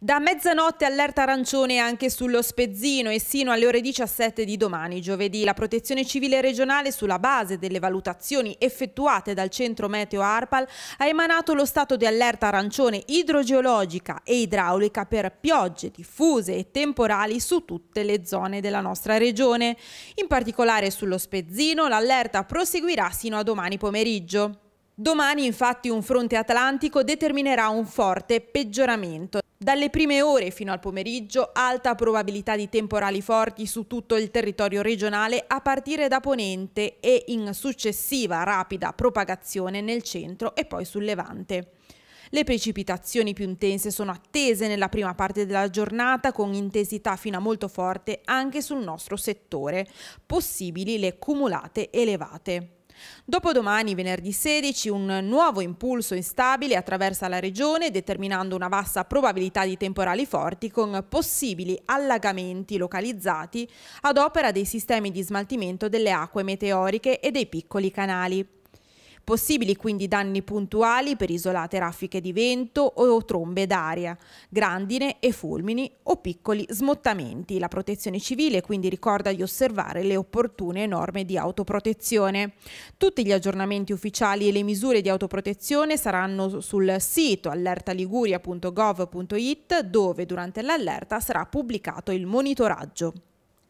Da mezzanotte allerta arancione anche sullo Spezzino e sino alle ore 17 di domani, giovedì, la Protezione Civile regionale sulla base delle valutazioni effettuate dal Centro Meteo Arpal ha emanato lo stato di allerta arancione idrogeologica e idraulica per piogge diffuse e temporali su tutte le zone della nostra regione. In particolare sullo Spezzino l'allerta proseguirà sino a domani pomeriggio. Domani infatti un fronte atlantico determinerà un forte peggioramento. Dalle prime ore fino al pomeriggio alta probabilità di temporali forti su tutto il territorio regionale a partire da ponente e in successiva rapida propagazione nel centro e poi sul levante. Le precipitazioni più intense sono attese nella prima parte della giornata con intensità fino a molto forte anche sul nostro settore, possibili le cumulate elevate. Dopodomani, venerdì 16, un nuovo impulso instabile attraversa la regione determinando una bassa probabilità di temporali forti con possibili allagamenti localizzati ad opera dei sistemi di smaltimento delle acque meteoriche e dei piccoli canali. Possibili quindi danni puntuali per isolate raffiche di vento o trombe d'aria, grandine e fulmini o piccoli smottamenti. La protezione civile quindi ricorda di osservare le opportune norme di autoprotezione. Tutti gli aggiornamenti ufficiali e le misure di autoprotezione saranno sul sito allertaliguria.gov.it dove durante l'allerta sarà pubblicato il monitoraggio.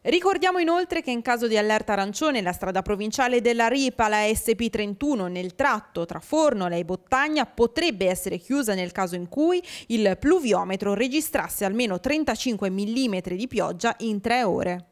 Ricordiamo inoltre che in caso di allerta arancione la strada provinciale della Ripa, la SP31, nel tratto tra Fornola e Bottagna potrebbe essere chiusa nel caso in cui il pluviometro registrasse almeno 35 mm di pioggia in tre ore.